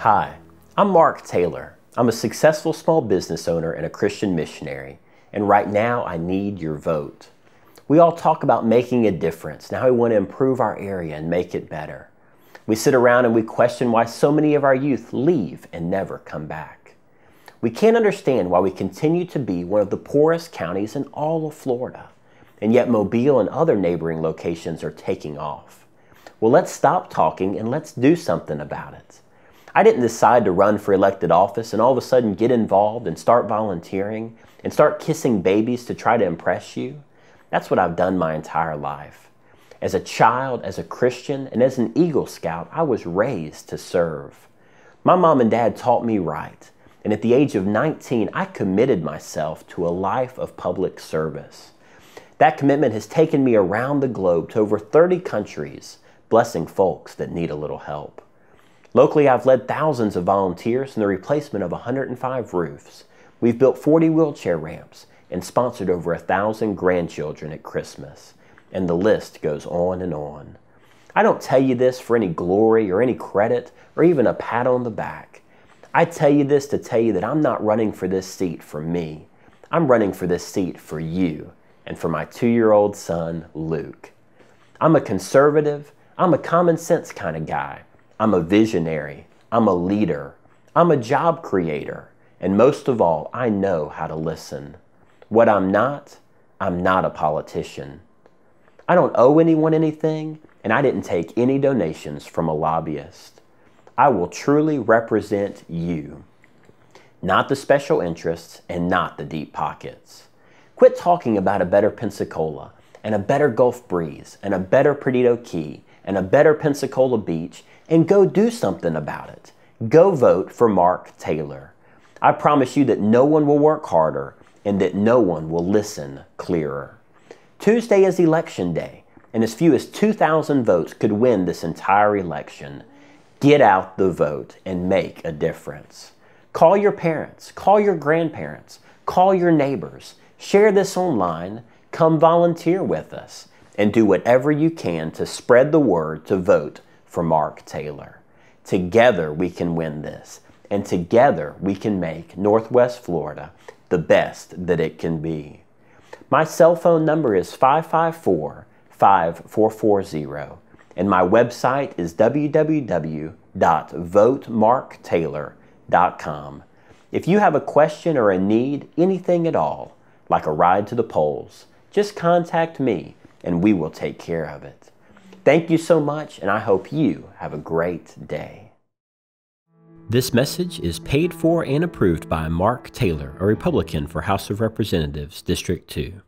Hi, I'm Mark Taylor. I'm a successful small business owner and a Christian missionary, and right now I need your vote. We all talk about making a difference and how we want to improve our area and make it better. We sit around and we question why so many of our youth leave and never come back. We can't understand why we continue to be one of the poorest counties in all of Florida, and yet Mobile and other neighboring locations are taking off. Well, let's stop talking and let's do something about it. I didn't decide to run for elected office and all of a sudden get involved and start volunteering and start kissing babies to try to impress you. That's what I've done my entire life. As a child, as a Christian, and as an Eagle Scout, I was raised to serve. My mom and dad taught me right, and at the age of 19, I committed myself to a life of public service. That commitment has taken me around the globe to over 30 countries, blessing folks that need a little help. Locally, I've led thousands of volunteers in the replacement of 105 roofs. We've built 40 wheelchair ramps and sponsored over a thousand grandchildren at Christmas. And the list goes on and on. I don't tell you this for any glory or any credit or even a pat on the back. I tell you this to tell you that I'm not running for this seat for me. I'm running for this seat for you and for my two year old son, Luke. I'm a conservative, I'm a common sense kind of guy. I'm a visionary. I'm a leader. I'm a job creator. And most of all, I know how to listen. What I'm not, I'm not a politician. I don't owe anyone anything, and I didn't take any donations from a lobbyist. I will truly represent you, not the special interests and not the deep pockets. Quit talking about a better Pensacola and a better Gulf Breeze and a better Perdido Key and a better Pensacola beach and go do something about it. Go vote for Mark Taylor. I promise you that no one will work harder and that no one will listen clearer. Tuesday is election day, and as few as 2,000 votes could win this entire election. Get out the vote and make a difference. Call your parents, call your grandparents, call your neighbors, share this online, come volunteer with us and do whatever you can to spread the word to vote for Mark Taylor. Together we can win this, and together we can make Northwest Florida the best that it can be. My cell phone number is 554 5440, and my website is www.votemarktaylor.com. If you have a question or a need, anything at all, like a ride to the polls, just contact me and we will take care of it. Thank you so much, and I hope you have a great day. This message is paid for and approved by Mark Taylor, a Republican for House of Representatives, District 2.